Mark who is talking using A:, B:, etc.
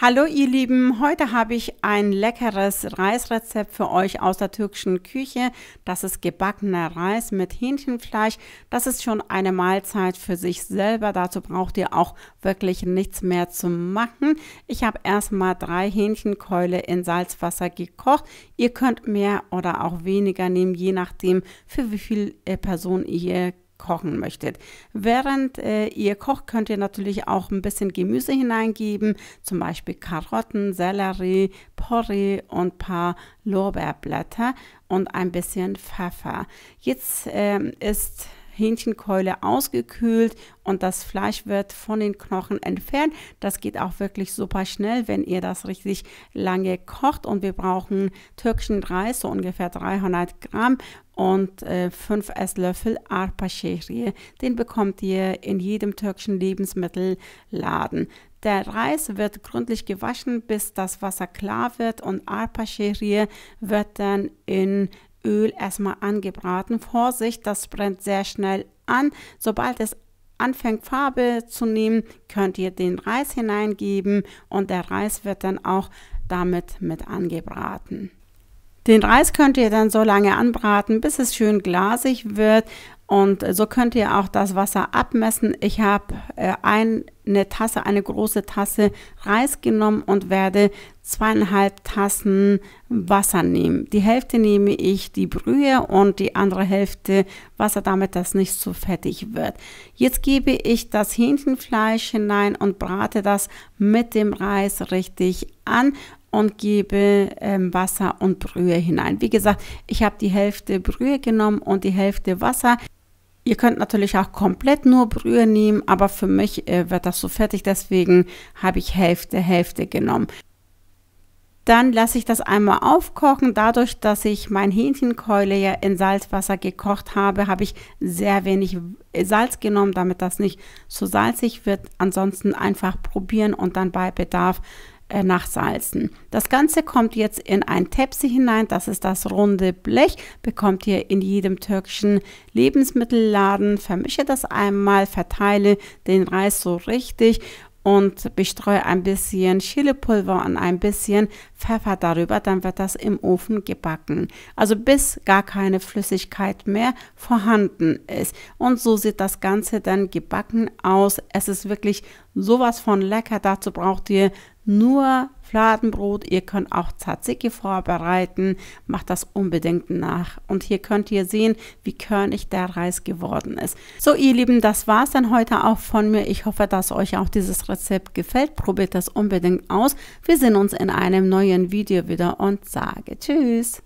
A: Hallo ihr Lieben, heute habe ich ein leckeres Reisrezept für euch aus der türkischen Küche. Das ist gebackener Reis mit Hähnchenfleisch. Das ist schon eine Mahlzeit für sich selber. Dazu braucht ihr auch wirklich nichts mehr zu machen. Ich habe erstmal drei Hähnchenkeule in Salzwasser gekocht. Ihr könnt mehr oder auch weniger nehmen, je nachdem für wie viele äh, Personen ihr kochen möchtet. Während äh, ihr kocht, könnt ihr natürlich auch ein bisschen Gemüse hineingeben, zum Beispiel Karotten, Sellerie, Porree und ein paar Lorbeerblätter und ein bisschen Pfeffer. Jetzt ähm, ist Hähnchenkeule ausgekühlt und das Fleisch wird von den Knochen entfernt. Das geht auch wirklich super schnell, wenn ihr das richtig lange kocht. Und wir brauchen türkischen Reis, so ungefähr 300 Gramm und äh, 5 Esslöffel Arpa Şehriye. Den bekommt ihr in jedem türkischen Lebensmittelladen. Der Reis wird gründlich gewaschen, bis das Wasser klar wird und Arpa Şehriye wird dann in Öl erstmal angebraten. Vorsicht, das brennt sehr schnell an. Sobald es anfängt Farbe zu nehmen, könnt ihr den Reis hineingeben und der Reis wird dann auch damit mit angebraten. Den Reis könnt ihr dann so lange anbraten, bis es schön glasig wird und so könnt ihr auch das Wasser abmessen. Ich habe äh, eine Tasse, eine große Tasse Reis genommen und werde zweieinhalb Tassen Wasser nehmen. Die Hälfte nehme ich die Brühe und die andere Hälfte Wasser, damit das nicht zu fettig wird. Jetzt gebe ich das Hähnchenfleisch hinein und brate das mit dem Reis richtig an und gebe ähm, Wasser und Brühe hinein. Wie gesagt, ich habe die Hälfte Brühe genommen und die Hälfte Wasser. Ihr könnt natürlich auch komplett nur Brühe nehmen, aber für mich äh, wird das so fertig, deswegen habe ich Hälfte, Hälfte genommen. Dann lasse ich das einmal aufkochen. Dadurch, dass ich mein Hähnchenkeule ja in Salzwasser gekocht habe, habe ich sehr wenig äh, Salz genommen, damit das nicht so salzig wird. Ansonsten einfach probieren und dann bei Bedarf äh, nachsalzen. Das Ganze kommt jetzt in ein Tepsi hinein, das ist das runde Blech, bekommt ihr in jedem türkischen Lebensmittelladen. Vermische das einmal, verteile den Reis so richtig und bestreue ein bisschen Chilipulver und ein bisschen Pfeffer darüber, dann wird das im Ofen gebacken. Also bis gar keine Flüssigkeit mehr vorhanden ist. Und so sieht das Ganze dann gebacken aus. Es ist wirklich sowas von lecker. Dazu braucht ihr nur Fladenbrot. Ihr könnt auch Tzatziki vorbereiten. Macht das unbedingt nach. Und hier könnt ihr sehen, wie körnig der Reis geworden ist. So, ihr Lieben, das war es dann heute auch von mir. Ich hoffe, dass euch auch dieses Rezept gefällt. Probiert das unbedingt aus. Wir sehen uns in einem neuen Video wieder und sage Tschüss.